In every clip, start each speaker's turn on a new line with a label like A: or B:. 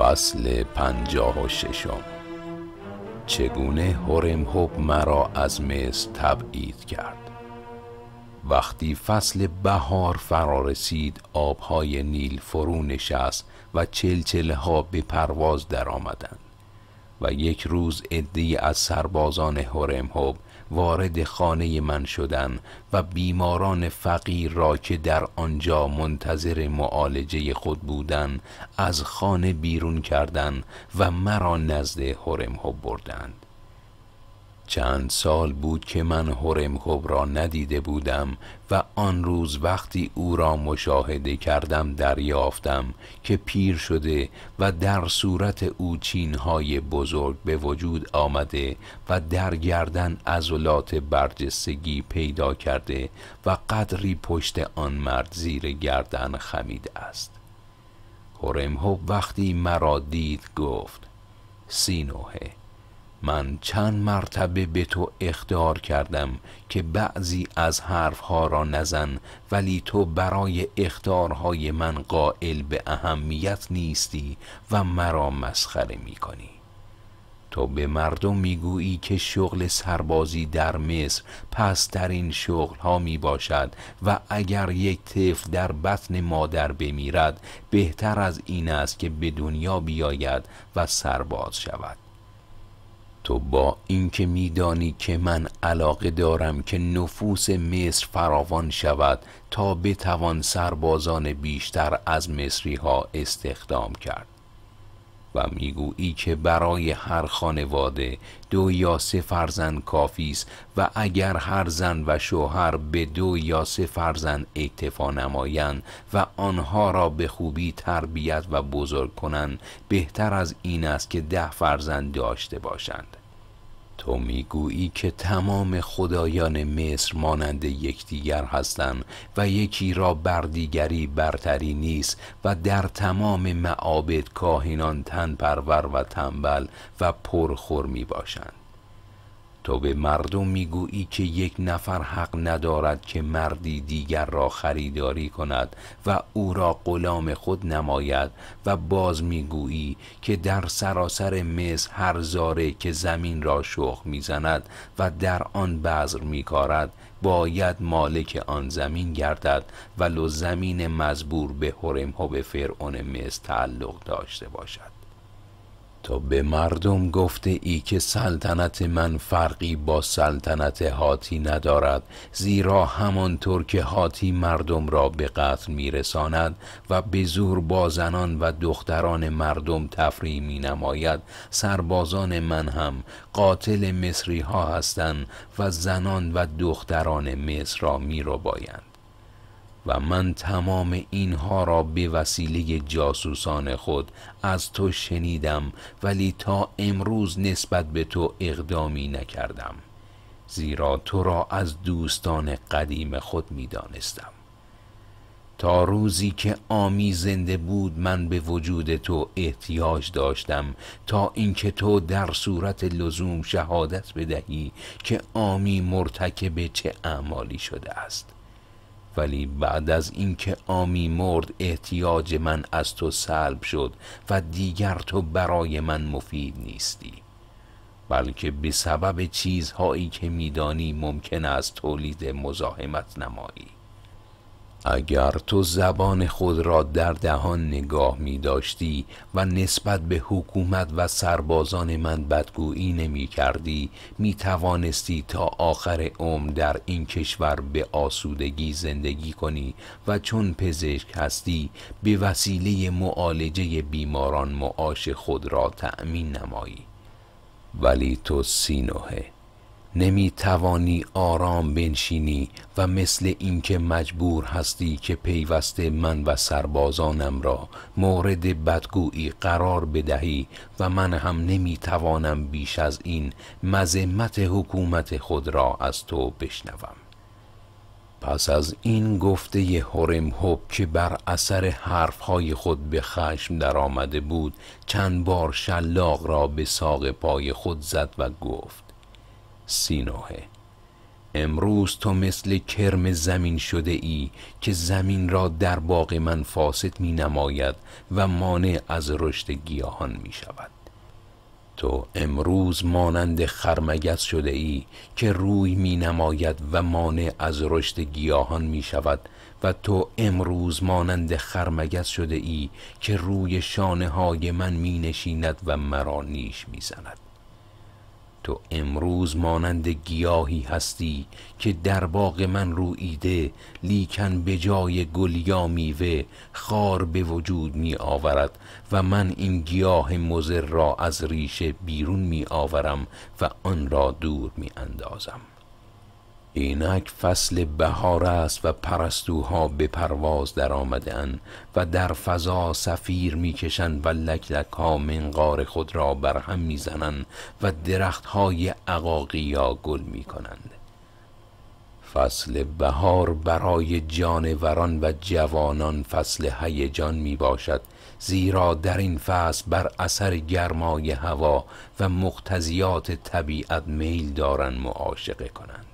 A: فصل پنجاه و ششم چگونه هورم مرا از مصر تبعید کرد وقتی فصل بهار فرا رسید آبهای نیل فرو نشست و چلچله ها به پرواز درآمدند و یک روز عدی از سربازان هورم وارد خانه من شدن و بیماران فقیر را که در آنجا منتظر معالجه خود بودند از خانه بیرون کردند و مرا نزد حرم ها بردند چند سال بود که من هرم خوب را ندیده بودم و آن روز وقتی او را مشاهده کردم دریافتم که پیر شده و در صورت او چینهای بزرگ به وجود آمده و در گردن عضلات برجستگی پیدا کرده و قدری پشت آن مرد زیر گردن خمید است خوب وقتی مرا دید گفت سینوهه من چند مرتبه به تو اختیار کردم که بعضی از حرفها را نزن ولی تو برای اختارهای من قائل به اهمیت نیستی و مرا مسخره می کنی. تو به مردم میگویی که شغل سربازی در مصر پس در این شغل ها می باشد و اگر یک طفل در بطن مادر بمیرد بهتر از این است که به دنیا بیاید و سرباز شود تو با اینکه میدانی که من علاقه دارم که نفوس مصر فراوان شود تا بتوان سربازان بیشتر از مصری ها استخدام کرد و میگویی که برای هر خانواده دو یا سه فرزند کافی است و اگر هر زن و شوهر به دو یا سه فرزند اکتفا نمایند و آنها را به خوبی تربیت و بزرگ کنند بهتر از این است که ده فرزند داشته باشند تو میگویی که تمام خدایان مصر مانند یکدیگر هستند و یکی را بر دیگری برتری نیست و در تمام معابد کاهنان تن پرور و تنبل و پرخور می باشند تو به مردم میگویی که یک نفر حق ندارد که مردی دیگر را خریداری کند و او را غلام خود نماید و باز میگویی که در سراسر مصر هر زاره که زمین را شخ میزند و در آن بذر میکارد باید مالک آن زمین گردد ولو زمین مزبور به حرم ها به فرعون مصر تعلق داشته باشد تا به مردم گفته ای که سلطنت من فرقی با سلطنت هاتی ندارد زیرا همانطور که هاتی مردم را به قتل میرساند و به زور با زنان و دختران مردم تفریح می نماید سربازان من هم قاتل مصری ها هستند و زنان و دختران مصر را می رو و من تمام اینها را به وسیله جاسوسان خود از تو شنیدم ولی تا امروز نسبت به تو اقدامی نکردم زیرا تو را از دوستان قدیم خود می دانستم. تا روزی که آمی زنده بود من به وجود تو احتیاج داشتم تا اینکه تو در صورت لزوم شهادت بدهی که آمی مرتکب چه اعمالی شده است ولی بعد از اینکه آمی مرد احتیاج من از تو سلب شد و دیگر تو برای من مفید نیستی بلکه به سبب چیزهایی که میدانی ممکن است تولید مزاحمت نمایی اگر تو زبان خود را در دهان نگاه می داشتی و نسبت به حکومت و سربازان من بدگویی نمی کردی می توانستی تا آخر عمر در این کشور به آسودگی زندگی کنی و چون پزشک هستی به وسیله معالجه بیماران معاش خود را تأمین نمایی ولی تو سینوه نمی توانی آرام بنشینی و مثل اینکه مجبور هستی که پیوسته من و سربازانم را مورد بدگویی قرار بدهی و من هم نمی توانم بیش از این مذمت حکومت خود را از تو بشنوم پس از این گفته هرم هوب که بر اثر حرفهای خود به خشم در آمده بود چند بار شلاق را به ساق پای خود زد و گفت سینوه امروز تو مثل کرم زمین شده ای که زمین را در باغ من فاسد می نماید و مانع از رشد گیاهان می شود تو امروز مانند خرمگس شده ای که روی می نماید و مانع از رشد گیاهان می شود و تو امروز مانند خرمگس شده ای که روی شانه های من می نشیند و مرا نیش می زند تو امروز مانند گیاهی هستی که در باغ من ایده لیکن به جای گل یا میوه خار به وجود می آورد و من این گیاه مزر را از ریشه بیرون می آورم و آن را دور می اندازم اینک فصل بهار است و پرستوها به پرواز در آمدن و در فضا سفیر میکشند و لکلک ها منقار خود را برهم میزنند و درخت های عقاقی یا گل میکنند فصل بهار برای جانوران و جوانان فصل هیجان می باشد زیرا در این فصل بر اثر گرمای هوا و مقتضیات طبیعت میل دارند معاشقه کنند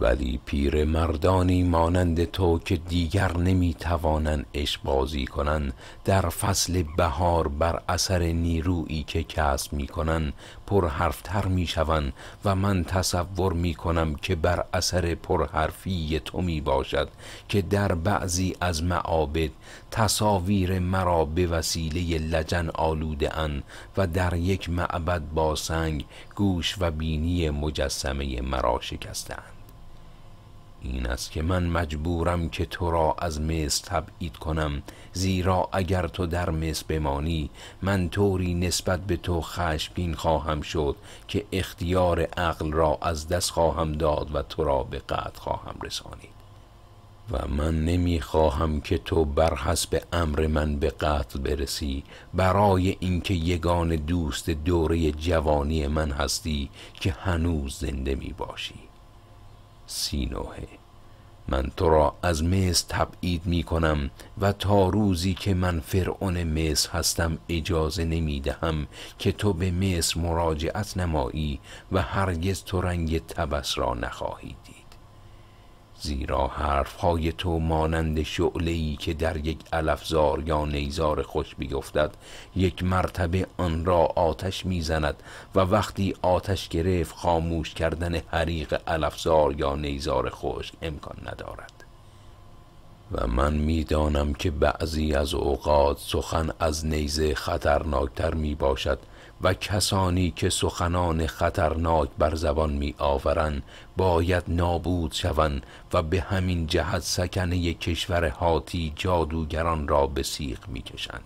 A: ولی پیر مردانی مانند تو که دیگر نمی توانن اشبازی کنند در فصل بهار بر اثر نیرویی که کسب می کنن پرحرفتر می شون و من تصور می کنم که بر اثر پرحرفی تو می باشد که در بعضی از معابد تصاویر مرا به وسیله لجن آلوده ان و در یک معبد با سنگ گوش و بینی مجسمه مرا شکستند این است که من مجبورم که تو را از مصر تبعید کنم زیرا اگر تو در مصر بمانی من طوری نسبت به تو خشمگین خواهم شد که اختیار عقل را از دست خواهم داد و تو را به قطع خواهم رسانید و من نمی خواهم که تو بر حسب امر من به قتل برسی برای اینکه یگان دوست دوره جوانی من هستی که هنوز زنده می باشی سینوه من تو را از مصر تبعید می کنم و تا روزی که من فرعون مصر هستم اجازه نمی دهم که تو به مصر مراجعت نمایی و هرگز تو رنگ تبس را نخواهی دید زیرا حرفهای تو مانند ای که در یک الفزار یا نیزار خوش بیفتد یک مرتبه آن را آتش میزند و وقتی آتش گرفت خاموش کردن حریق الفزار یا نیزار خوش امکان ندارد و من میدانم که بعضی از اوقات سخن از نیزه خطرناکتر می باشد و کسانی که سخنان خطرناک بر زبان می آورن باید نابود شوند و به همین جهت سکنه کشور حاتی جادوگران را به سیخ می کشند.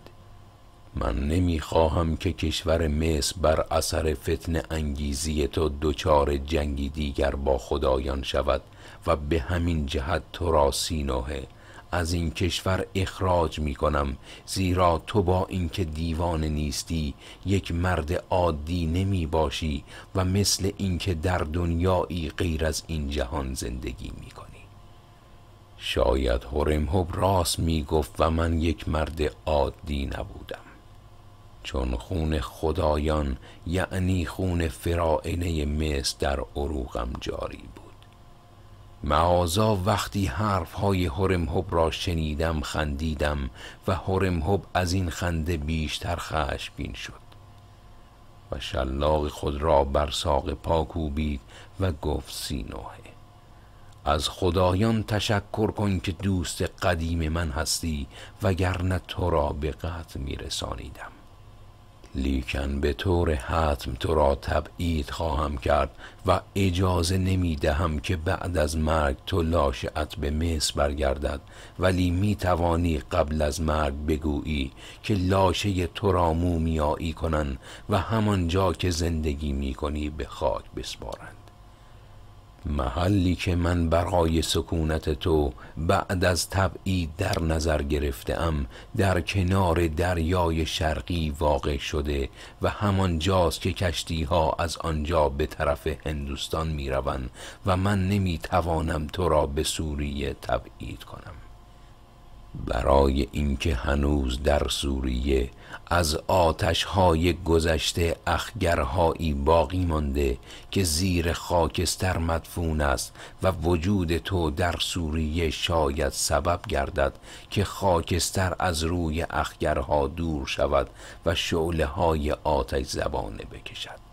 A: من خواهم که کشور مصر بر اثر فتن انگیزی تو دچار جنگی دیگر با خدایان شود و به همین جهت تو را سینوهه از این کشور اخراج می کنم زیرا تو با اینکه دیوانه نیستی یک مرد عادی نمی باشی و مثل اینکه در دنیایی غیر از این جهان زندگی می کنی شاید هرمهب راست می گفت و من یک مرد عادی نبودم چون خون خدایان یعنی خون فرائنه مصر در عروقم جاری بود معازا وقتی حرف های هرم را شنیدم خندیدم و هرم از این خنده بیشتر خشمگین شد و شلاق خود را بر ساق پا کوبید و گفت سینوه از خدایان تشکر کن که دوست قدیم من هستی وگرنه تو را به قتل میرسانیدم لیکن به طور حتم تو را تبعید خواهم کرد و اجازه نمی دهم که بعد از مرگ تو لاشعت به مصر برگردد ولی می توانی قبل از مرگ بگویی که لاشه تو را مومیایی کنند و همانجا که زندگی می کنی به خاک بسپارند محلی که من برای سکونت تو بعد از تبعید در نظر گرفتم در کنار دریای شرقی واقع شده و همان جاست که کشتی ها از آنجا به طرف هندوستان می روند و من نمی توانم تو را به سوریه تبعید کنم برای اینکه هنوز در سوریه از آتشهای گذشته اخگرهایی باقی مانده که زیر خاکستر مدفون است و وجود تو در سوریه شاید سبب گردد که خاکستر از روی اخگرها دور شود و شعله های آتش زبانه بکشد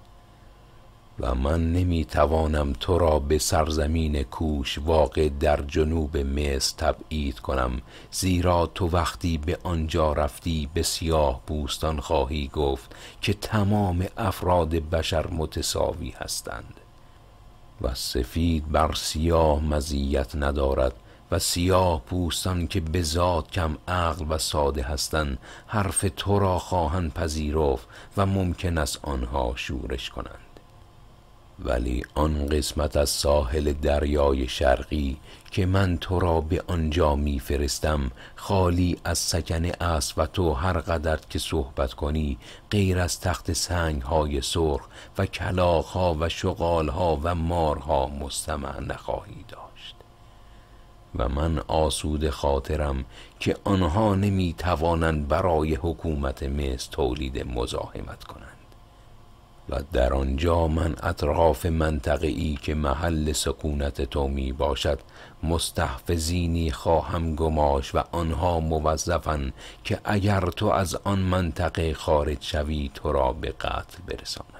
A: و من نمیتوانم تو را به سرزمین کوش واقع در جنوب مصر تبعید کنم زیرا تو وقتی به آنجا رفتی به سیاه بوستان خواهی گفت که تمام افراد بشر متساوی هستند و سفید بر سیاه مزیت ندارد و سیاه پوستان که به ذات کم عقل و ساده هستند حرف تو را خواهند پذیرفت و ممکن است آنها شورش کنند ولی آن قسمت از ساحل دریای شرقی که من تو را به آنجا میفرستم خالی از سکن است و تو هر قدر که صحبت کنی غیر از تخت سنگ های سرخ و کلاخ ها و شغال ها و مارها مستمع نخواهی داشت و من آسود خاطرم که آنها نمی توانند برای حکومت مصر تولید مزاحمت کنند و در آنجا من اطراف منطقه ای که محل سکونت تو می باشد مستحفظینی خواهم گماش و آنها موظفن که اگر تو از آن منطقه خارج شوی تو را به قتل برسانند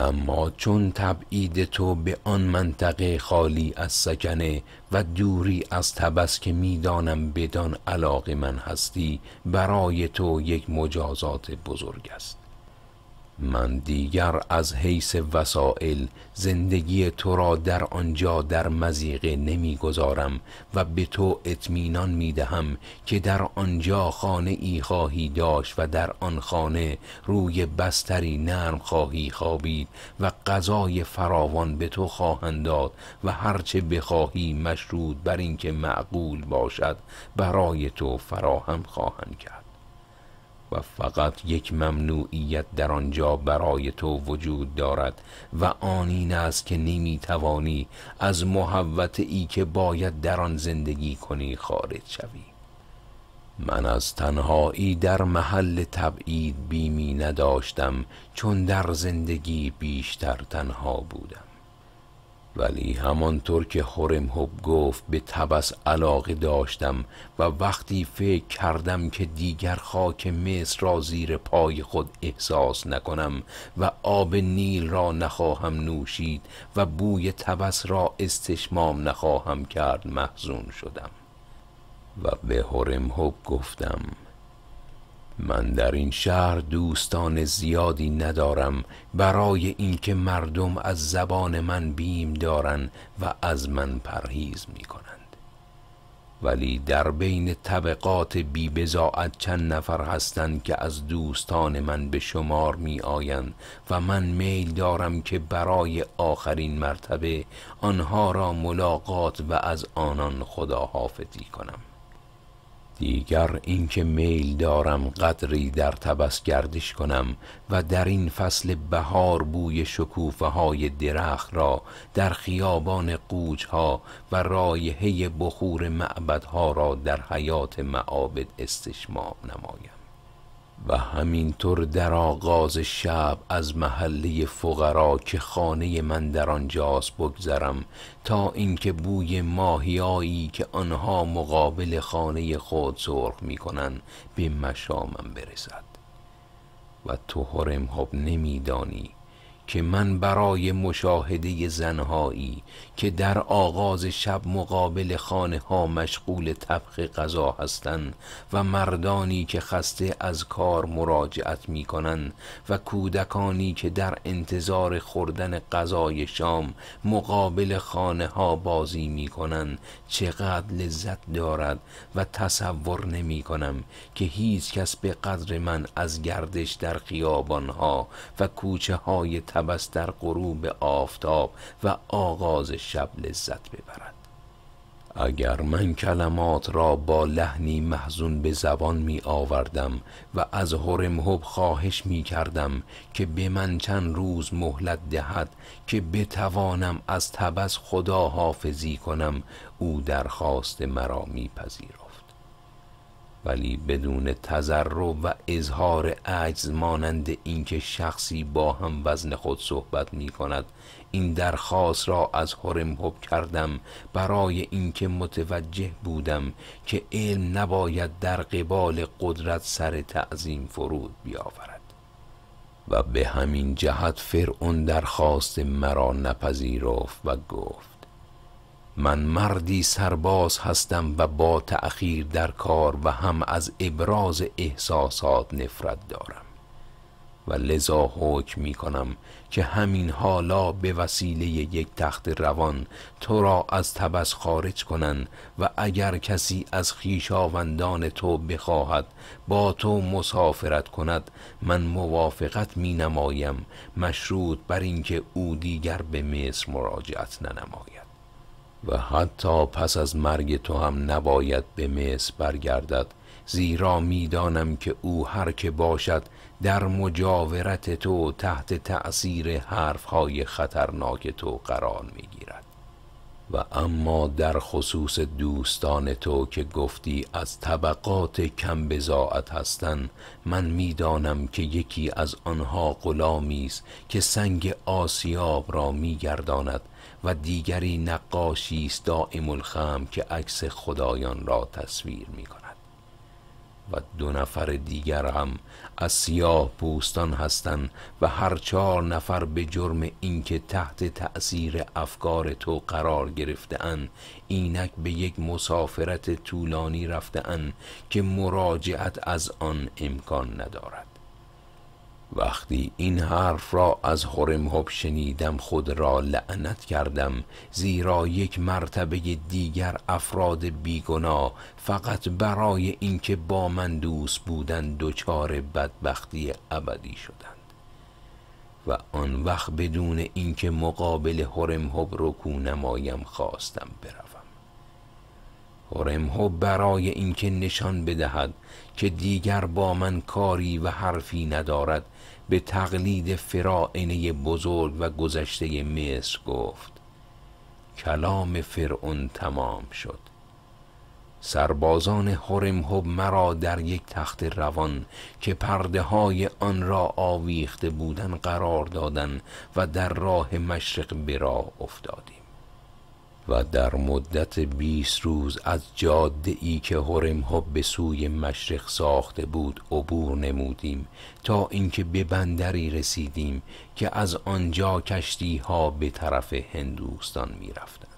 A: اما چون تبعید تو به آن منطقه خالی از سکنه و دوری از تبس که میدانم بدان علاقه من هستی برای تو یک مجازات بزرگ است من دیگر از حیث وسائل زندگی تو را در آنجا در مزیقه نمیگذارم و به تو اطمینان می دهم که در آنجا خانه ای خواهی داشت و در آن خانه روی بستری نرم خواهی خوابید و غذای فراوان به تو خواهند داد و هرچه بخواهی مشروط بر اینکه معقول باشد برای تو فراهم خواهند کرد و فقط یک ممنوعیت در آنجا برای تو وجود دارد و آن این است که نمی توانی از محوت ای که باید در آن زندگی کنی خارج شوی من از تنهایی در محل تبعید بیمی نداشتم چون در زندگی بیشتر تنها بودم ولی همانطور که هرمحب گفت به تبس علاقه داشتم و وقتی فکر کردم که دیگر خاک مصر را زیر پای خود احساس نکنم و آب نیل را نخواهم نوشید و بوی تبس را استشمام نخواهم کرد محزون شدم و به هرمحب گفتم من در این شهر دوستان زیادی ندارم برای اینکه مردم از زبان من بیم دارن و از من پرهیز می کنند. ولی در بین طبقات بی چند نفر هستند که از دوستان من به شمار می آیند و من میل دارم که برای آخرین مرتبه آنها را ملاقات و از آنان خداحافظی کنم دیگر اینکه میل دارم قدری در تبس گردش کنم و در این فصل بهار بوی شکوفه های درخت را در خیابان قوچ ها و رایحه بخور معبد ها را در حیات معابد استشمام نمایم و همینطور در آغاز شب از محله فقرا که خانه من در آنجاست بگذرم تا اینکه بوی ماهیایی که آنها مقابل خانه خود سرخ میکنن به مشامم برسد و تو حرم حب خب نمیدانی که من برای مشاهده زنهایی که در آغاز شب مقابل خانه ها مشغول طبخ غذا هستند و مردانی که خسته از کار مراجعت می و کودکانی که در انتظار خوردن غذای شام مقابل خانه ها بازی می چقدر لذت دارد و تصور نمی کنم که هیچ کس به قدر من از گردش در خیابان ها و کوچه های هوس در غروب آفتاب و آغاز شب لذت ببرد اگر من کلمات را با لحنی محزون به زبان می آوردم و از هرمهب خواهش می کردم که به من چند روز مهلت دهد که بتوانم از تبس خدا حافظی کنم او درخواست مرا می پذیرد. ولی بدون تذرع و اظهار عجز مانند اینکه شخصی با هم وزن خود صحبت می کند این درخواست را از حرم حب کردم برای اینکه متوجه بودم که علم نباید در قبال قدرت سر تعظیم فرود بیاورد و به همین جهت فرعون درخواست مرا نپذیرفت و گفت من مردی سرباز هستم و با تأخیر در کار و هم از ابراز احساسات نفرت دارم و لذا حکم می کنم که همین حالا به وسیله یک تخت روان تو را از تبس خارج کنند و اگر کسی از خیشاوندان تو بخواهد با تو مسافرت کند من موافقت می نمایم مشروط بر اینکه او دیگر به مصر مراجعت ننماید و حتی پس از مرگ تو هم نباید به مصر برگردد زیرا میدانم که او هر که باشد در مجاورت تو تحت تأثیر حرفهای خطرناک تو قرار میگیرد و اما در خصوص دوستان تو که گفتی از طبقات کم بزاعت هستند من میدانم که یکی از آنها غلامی است که سنگ آسیاب را میگرداند و دیگری نقاشی است دائم الخم که عکس خدایان را تصویر میکند و دو نفر دیگر هم از سیاه پوستان هستند و هر چهار نفر به جرم اینکه تحت تأثیر افکار تو قرار گرفتهاند اینک به یک مسافرت طولانی رفتهاند که مراجعت از آن امکان ندارد وقتی این حرف را از هرمهب شنیدم خود را لعنت کردم زیرا یک مرتبه دیگر افراد بیگنا فقط برای اینکه با من دوست بودند دچار بدبختی ابدی شدند و آن وقت بدون اینکه مقابل هرمهب رکو نمایم خواستم بروم هرمهو برای اینکه نشان بدهد که دیگر با من کاری و حرفی ندارد به تقلید فرائنه بزرگ و گذشته مصر گفت کلام فرعون تمام شد سربازان حرمحب مرا در یک تخت روان که پرده های آن را آویخته بودن قرار دادن و در راه مشرق به راه افتادی و در مدت 20 روز از جاده ای که هرم ها به سوی مشرق ساخته بود عبور نمودیم تا اینکه به بندری رسیدیم که از آنجا کشتی ها به طرف هندوستان می رفتن.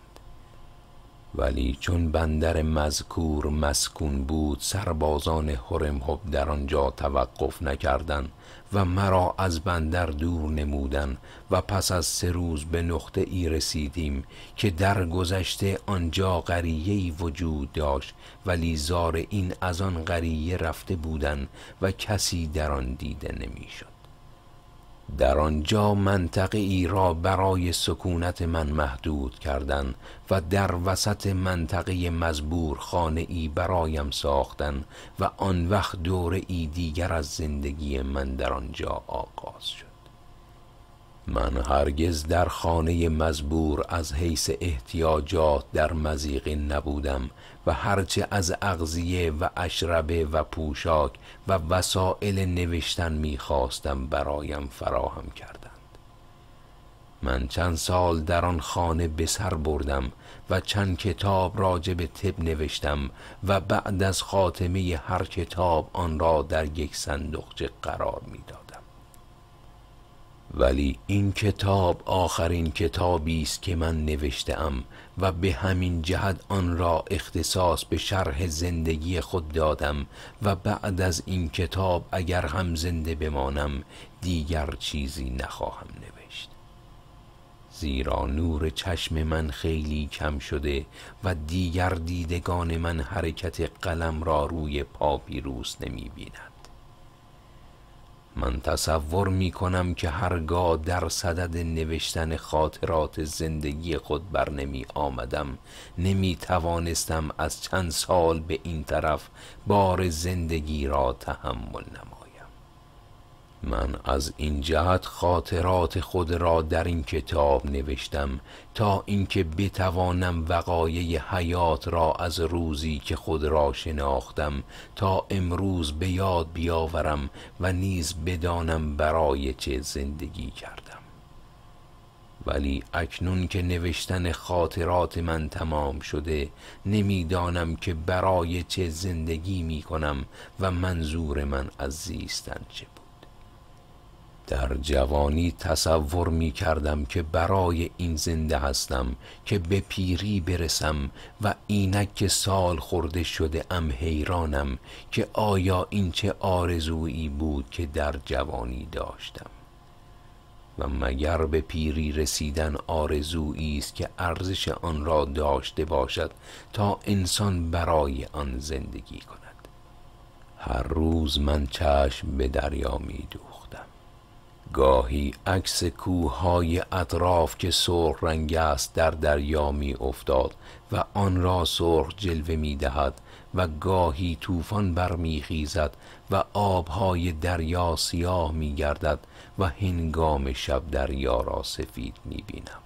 A: ولی چون بندر مذکور مسکون بود سربازان حرم حب در آنجا توقف نکردند و مرا از بندر دور نمودن و پس از سه روز به نقطه ای رسیدیم که در گذشته آنجا قریه وجود داشت ولی زار این از آن قریه رفته بودن و کسی در آن دیده نمیشد. در آنجا منطقه ای را برای سکونت من محدود کردن و در وسط منطقه مزبور خانه ای برایم ساختن و آن وقت دور ای دیگر از زندگی من در آنجا آغاز شد من هرگز در خانه مزبور از حیث احتیاجات در مزیق نبودم و هرچه از اغذیه و اشربه و پوشاک و وسایل نوشتن میخواستم برایم فراهم کردند من چند سال در آن خانه به سر بردم و چند کتاب راجب به طب نوشتم و بعد از خاتمه هر کتاب آن را در یک صندوقچه قرار میداد ولی این کتاب آخرین کتابی است که من نوشتم و به همین جهت آن را اختصاص به شرح زندگی خود دادم و بعد از این کتاب اگر هم زنده بمانم دیگر چیزی نخواهم نوشت زیرا نور چشم من خیلی کم شده و دیگر دیدگان من حرکت قلم را روی پاپیروس نمی بیند من تصور می کنم که هرگاه در صدد نوشتن خاطرات زندگی خود بر نمی آمدم نمی توانستم از چند سال به این طرف بار زندگی را تحمل نمایم من از این جهت خاطرات خود را در این کتاب نوشتم تا اینکه بتوانم وقایع حیات را از روزی که خود را شناختم تا امروز به یاد بیاورم و نیز بدانم برای چه زندگی کردم ولی اکنون که نوشتن خاطرات من تمام شده نمیدانم که برای چه زندگی می کنم و منظور من از زیستن چه در جوانی تصور می کردم که برای این زنده هستم که به پیری برسم و اینک که سال خورده شده ام حیرانم که آیا این چه آرزویی بود که در جوانی داشتم و مگر به پیری رسیدن آرزویی است که ارزش آن را داشته باشد تا انسان برای آن زندگی کند هر روز من چشم به دریا می دوخ. گاهی عکس کوههای اطراف که سرخ رنگ است در دریا می افتاد و آن را سرخ جلوه می دهد و گاهی طوفان برمیخیزد و آبهای دریا سیاه می گردد و هنگام شب دریا را سفید می بینم.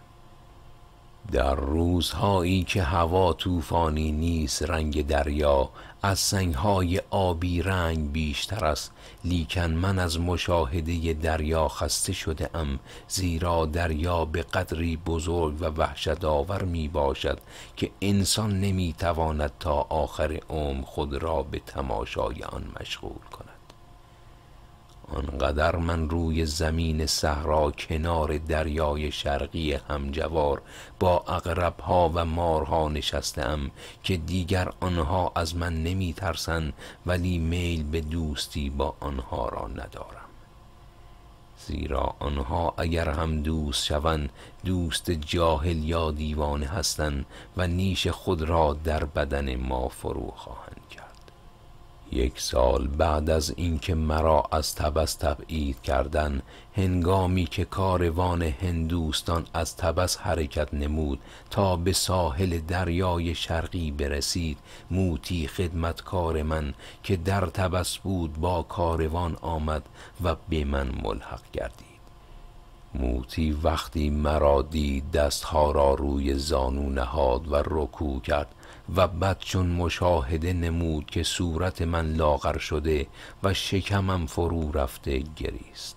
A: در روزهایی که هوا طوفانی نیست رنگ دریا از سنگهای آبی رنگ بیشتر است لیکن من از مشاهده دریا خسته شده ام زیرا دریا به قدری بزرگ و وحشت آور می باشد که انسان نمی تواند تا آخر عمر خود را به تماشای آن مشغول کند آنقدر من روی زمین صحرا کنار دریای شرقی همجوار با اقرب ها و مارها نشستم که دیگر آنها از من نمی ترسن ولی میل به دوستی با آنها را ندارم زیرا آنها اگر هم دوست شوند دوست جاهل یا دیوانه هستند و نیش خود را در بدن ما فرو خواهند کرد یک سال بعد از اینکه مرا از تبس تبعید کردن هنگامی که کاروان هندوستان از تبس حرکت نمود تا به ساحل دریای شرقی برسید موتی خدمتکار من که در تبس بود با کاروان آمد و به من ملحق گردید موتی وقتی مرا دید دستها را روی زانو نهاد و رکوع کرد و بعد چون مشاهده نمود که صورت من لاغر شده و شکمم فرو رفته گریست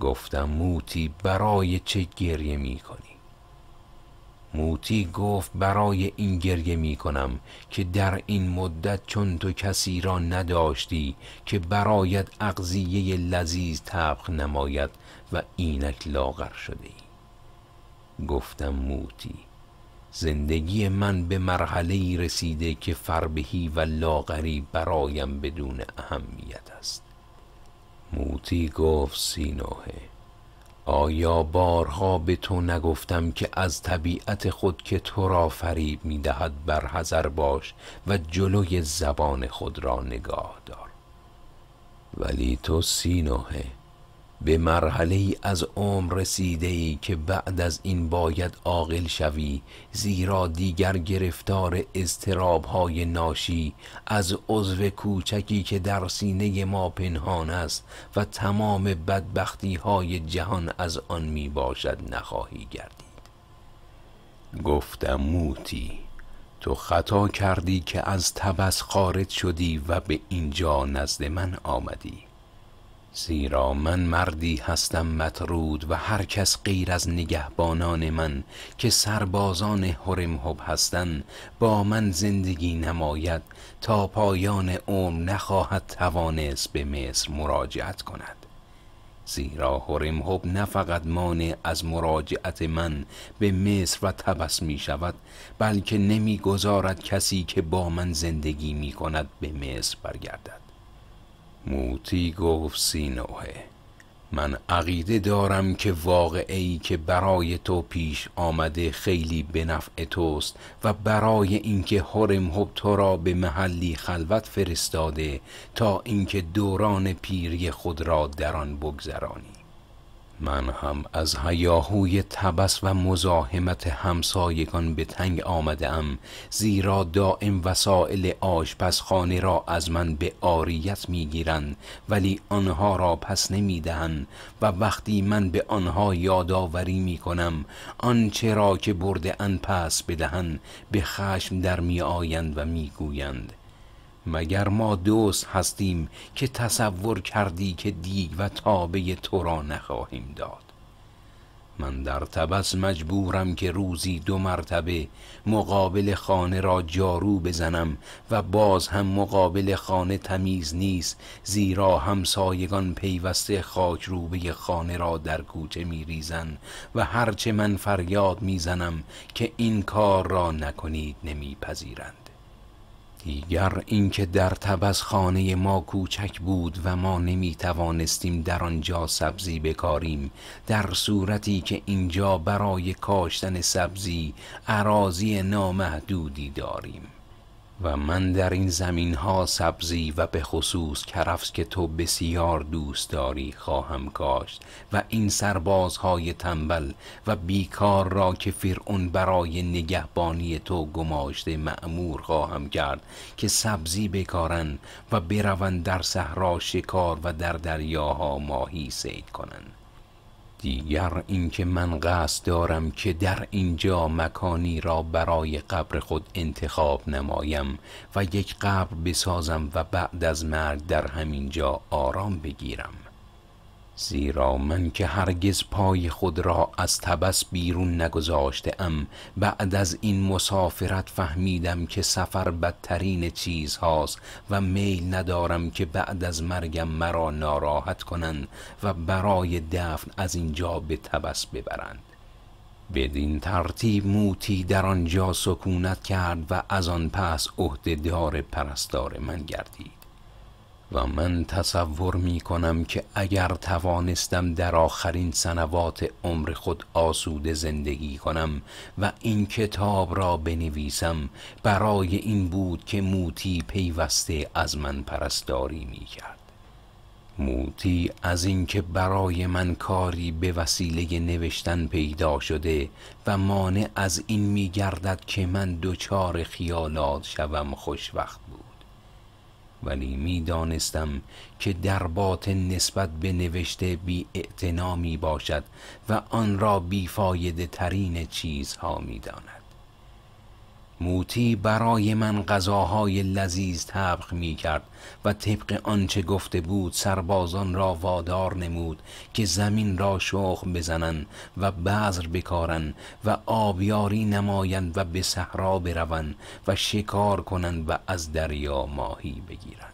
A: گفتم موتی برای چه گریه می کنی؟ موتی گفت برای این گریه می کنم که در این مدت چون تو کسی را نداشتی که برایت اقضیه لذیذ تبخ نماید و اینک لاغر شده ای. گفتم موتی زندگی من به مرحله ای رسیده که فربهی و لاغری برایم بدون اهمیت است موتی گفت سینوهه آیا بارها به تو نگفتم که از طبیعت خود که تو را فریب می دهد بر حذر باش و جلوی زبان خود را نگاه دار ولی تو سینوهه به مرحله از عمر رسیده ای که بعد از این باید عاقل شوی زیرا دیگر گرفتار استراب های ناشی از عضو کوچکی که در سینه ما پنهان است و تمام بدبختی های جهان از آن می باشد نخواهی گردید گفتم موتی تو خطا کردی که از تبس خارج شدی و به اینجا نزد من آمدی زیرا من مردی هستم مترود و هر کس غیر از نگهبانان من که سربازان حرم حب هستند با من زندگی نماید تا پایان عمر نخواهد توانست به مصر مراجعت کند زیرا حرم حب نه فقط مانع از مراجعت من به مصر و تبس می شود بلکه نمیگذارد کسی که با من زندگی می کند به مصر برگردد موتی گفت سینوه من عقیده دارم که واقعی که برای تو پیش آمده خیلی به نفع توست و برای اینکه حرم تو را به محلی خلوت فرستاده تا اینکه دوران پیری خود را در آن بگذرانی من هم از هیاهوی تبس و مزاحمت همسایگان به تنگ آمده ام زیرا دائم وسایل آشپزخانه را از من به آریت میگیرند ولی آنها را پس دهن و وقتی من به آنها یادآوری میکنم آنچه را که برده ان پس بدهن به خشم در آیند و میگویند مگر ما دوست هستیم که تصور کردی که دیگ و تابه تو را نخواهیم داد من در تبس مجبورم که روزی دو مرتبه مقابل خانه را جارو بزنم و باز هم مقابل خانه تمیز نیست زیرا همسایگان پیوسته خاک روبه خانه را در کوچه می ریزن و هرچه من فریاد میزنم که این کار را نکنید نمیپذیرند. دیگر اینکه در تبس خانه ما کوچک بود و ما نمی توانستیم در آنجا سبزی بکاریم در صورتی که اینجا برای کاشتن سبزی عراضی نامحدودی داریم و من در این زمین ها سبزی و به خصوص کرفس که تو بسیار دوست داری خواهم کاشت و این سربازهای تنبل و بیکار را که فرعون برای نگهبانی تو گماشته معمور خواهم کرد که سبزی بکارن و بروند در صحرا شکار و در دریاها ماهی سید کنند دیگر اینکه من قصد دارم که در اینجا مکانی را برای قبر خود انتخاب نمایم و یک قبر بسازم و بعد از مرگ در همینجا آرام بگیرم زیرا من که هرگز پای خود را از تبس بیرون نگذاشته ام بعد از این مسافرت فهمیدم که سفر بدترین چیز هاست و میل ندارم که بعد از مرگم مرا ناراحت کنند و برای دفن از اینجا به تبس ببرند بدین ترتیب موتی در آنجا سکونت کرد و از آن پس عهدهدار پرستار من گردید و من تصور می کنم که اگر توانستم در آخرین سنوات عمر خود آسوده زندگی کنم و این کتاب را بنویسم برای این بود که موتی پیوسته از من پرستاری می کرد موتی از اینکه برای من کاری به وسیله نوشتن پیدا شده و مانع از این می گردد که من دوچار خیالات شوم خوشوقت بود ولی میدانستم که در باطن نسبت به نوشته بی باشد و آن را بیفایده ترین چیزها داند موتی برای من غذاهای لذیذ تبخ می کرد و طبق آنچه گفته بود سربازان را وادار نمود که زمین را شخ بزنند و بذر بکارن و آبیاری نمایند و به صحرا بروند و شکار کنند و از دریا ماهی بگیرند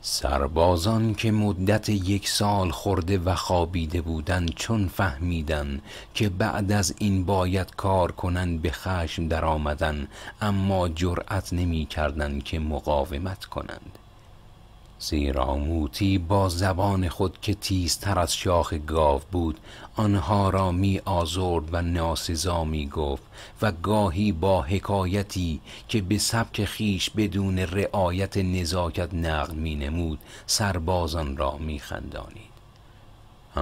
A: سربازان که مدت یک سال خورده و خوابیده بودند چون فهمیدند که بعد از این باید کار کنند به خشم در آمدن اما جرأت نمی که مقاومت کنند زیرا موتی با زبان خود که تیزتر از شاخ گاو بود آنها را می آزرد و ناسزا می گفت و گاهی با حکایتی که به سبک خیش بدون رعایت نزاکت نقل می نمود سربازان را می خندانی.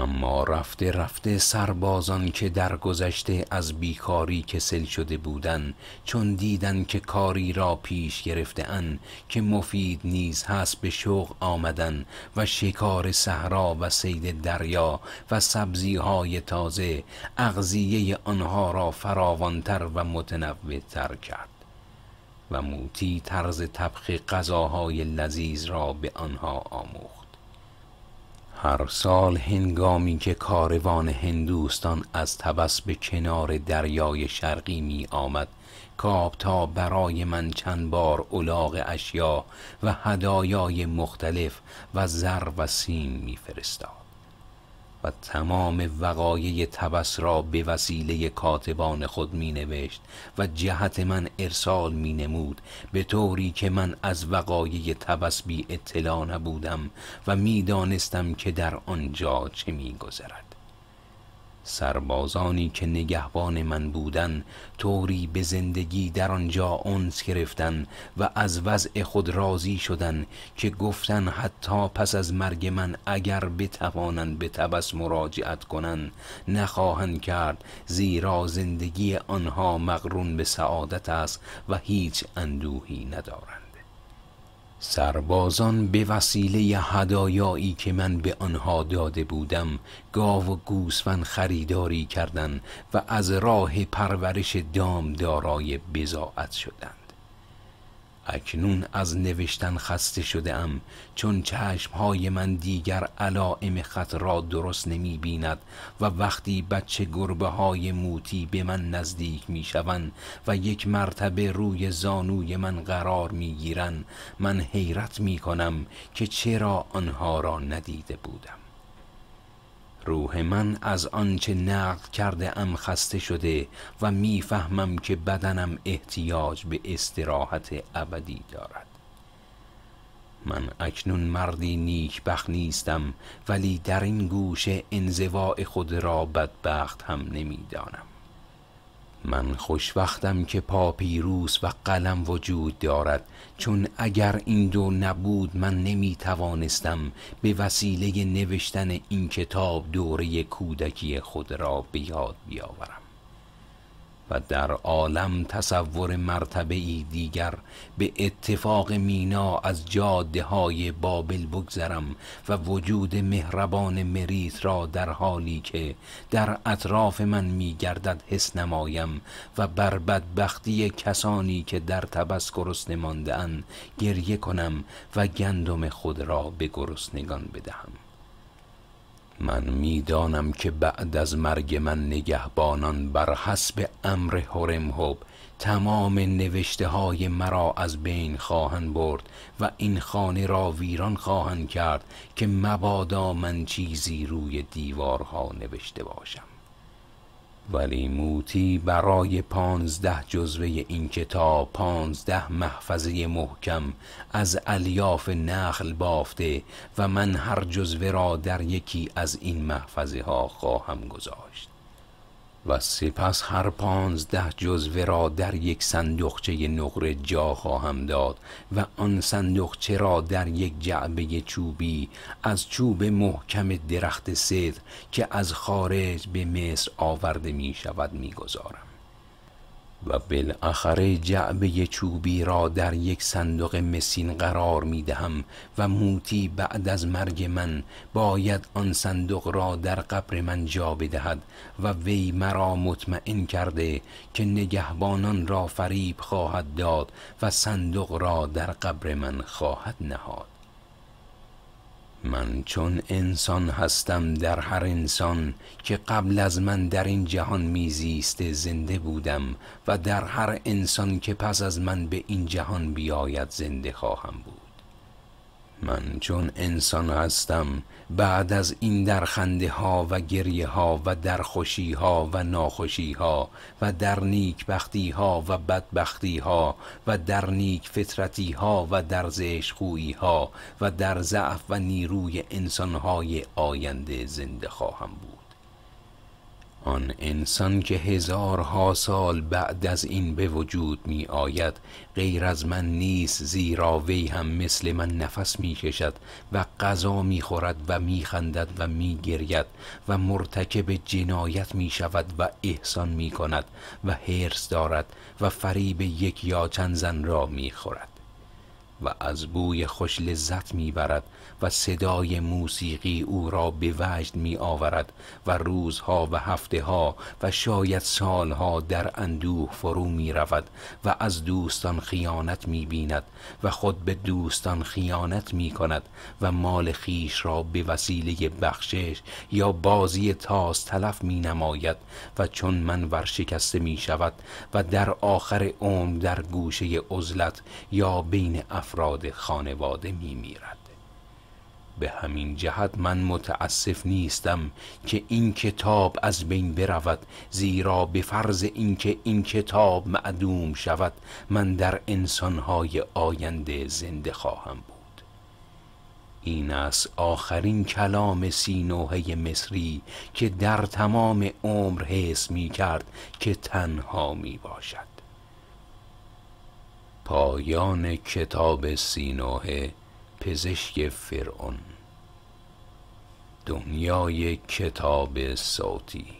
A: اما رفته رفته سربازان که در گذشته از بیکاری کسل شده بودن چون دیدن که کاری را پیش گرفتن که مفید نیز هست به شوق آمدن و شکار صحرا و سید دریا و سبزی های تازه اغذیه آنها را فراوانتر و متنوعتر کرد و موتی طرز طبخ غذاهای لذیذ را به آنها آموخت هر سال هنگامی که کاروان هندوستان از تبس به کنار دریای شرقی می آمد کابتا برای من چند بار اولاغ اشیا و هدایای مختلف و زر و سیم می فرستاد. تمام وقایع تبس را به وسیله کاتبان خود می نوشت و جهت من ارسال می نمود به طوری که من از وقایع تبس بی اطلاع نبودم و می دانستم که در آنجا چه می گذرد سربازانی که نگهبان من بودن طوری به زندگی در آنجا انس گرفتن و از وضع خود راضی شدن که گفتن حتی پس از مرگ من اگر بتوانند به تبس مراجعت کنند نخواهند کرد زیرا زندگی آنها مقرون به سعادت است و هیچ اندوهی ندارند سربازان به وسیله هدایایی که من به آنها داده بودم گاو و گوسفند خریداری کردند و از راه پرورش دام دارای بزاعت شدند اکنون از نوشتن خسته شده ام چون های من دیگر علائم خط را درست نمی بیند و وقتی بچه گربه های موتی به من نزدیک می شوند و یک مرتبه روی زانوی من قرار می گیرن من حیرت می کنم که چرا آنها را ندیده بودم روح من از آنچه نقد کرده ام خسته شده و میفهمم که بدنم احتیاج به استراحت ابدی دارد من اکنون مردی نیکبخت نیستم ولی در این گوشه انزوا خود را بدبخت هم نمیدانم من خوشبختم که پاپیروس و قلم وجود دارد چون اگر این دو نبود من نمی توانستم به وسیله نوشتن این کتاب دوره کودکی خود را به یاد بیاورم و در عالم تصور مرتبه دیگر به اتفاق مینا از جاده های بابل بگذرم و وجود مهربان مریت را در حالی که در اطراف من میگردد حس نمایم و بر بدبختی کسانی که در تبس گرسنه ماندهاند گریه کنم و گندم خود را به گرسنگان بدهم من میدانم که بعد از مرگ من نگهبانان بر حسب امر حرم حب تمام نوشته های مرا از بین خواهند برد و این خانه را ویران خواهند کرد که مبادا من چیزی روی دیوارها نوشته باشم ولی موتی برای پانزده جزوه این کتاب پانزده محفظه محکم از الیاف نخل بافته و من هر جزوه را در یکی از این محفظه ها خواهم گذاشت و سپس هر پانزده جزوه را در یک صندوقچه نقره جا خواهم داد و آن صندوقچه را در یک جعبه چوبی از چوب محکم درخت صدر که از خارج به مصر آورده می شود می گذارم. و بالاخره جعبه چوبی را در یک صندوق مسین قرار می دهم و موتی بعد از مرگ من باید آن صندوق را در قبر من جا بدهد و وی مرا مطمئن کرده که نگهبانان را فریب خواهد داد و صندوق را در قبر من خواهد نهاد من چون انسان هستم در هر انسان که قبل از من در این جهان میزیسته زنده بودم و در هر انسان که پس از من به این جهان بیاید زنده خواهم بود من چون انسان هستم بعد از این در خنده ها و گریه ها و در خوشی ها و ناخوشی ها و در نیک بختی ها و بدبختی ها و در نیک فطرتی ها و در خویی ها و در ضعف و نیروی انسان های آینده زنده خواهم بود آن انسان که هزارها سال بعد از این به وجود می آید غیر از من نیست زیرا وی هم مثل من نفس می کشد و غذا می خورد و می خندد و می گرید و مرتکب جنایت می شود و احسان می کند و حرس دارد و فریب یک یا چند زن را می خورد و از بوی خوش لذت می برد و صدای موسیقی او را به وجد می آورد و روزها و هفته ها و شاید سالها در اندوه فرو می رود و از دوستان خیانت می بیند و خود به دوستان خیانت می کند و مال خیش را به وسیله بخشش یا بازی تاز تلف می نماید و چون من ورشکسته می شود و در آخر عمر در گوشه عزلت یا بین افراد خانواده می میرد به همین جهت من متاسف نیستم که این کتاب از بین برود زیرا به فرض اینکه این کتاب معدوم شود من در انسانهای آینده زنده خواهم بود این از آخرین کلام سینوهه مصری که در تمام عمر حس می کرد که تنها می باشد پایان کتاب سینوهه پزشک فرعون دنیای کتاب صوتی